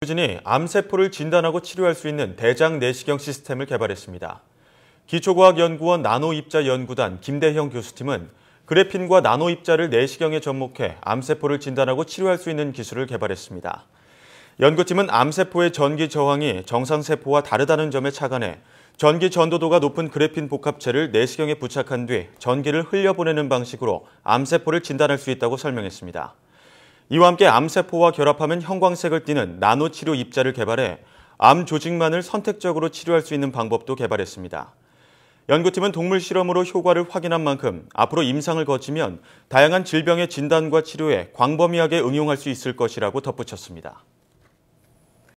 퓨진이 암세포를 진단하고 치료할 수 있는 대장 내시경 시스템을 개발했습니다. 기초과학연구원 나노입자연구단 김대형 교수팀은 그래핀과 나노입자를 내시경에 접목해 암세포를 진단하고 치료할 수 있는 기술을 개발했습니다. 연구팀은 암세포의 전기 저항이 정상세포와 다르다는 점에 착안해 전기 전도도가 높은 그래핀 복합체를 내시경에 부착한 뒤 전기를 흘려보내는 방식으로 암세포를 진단할 수 있다고 설명했습니다. 이와 함께 암세포와 결합하면 형광색을 띠는 나노치료 입자를 개발해 암 조직만을 선택적으로 치료할 수 있는 방법도 개발했습니다. 연구팀은 동물 실험으로 효과를 확인한 만큼 앞으로 임상을 거치면 다양한 질병의 진단과 치료에 광범위하게 응용할 수 있을 것이라고 덧붙였습니다.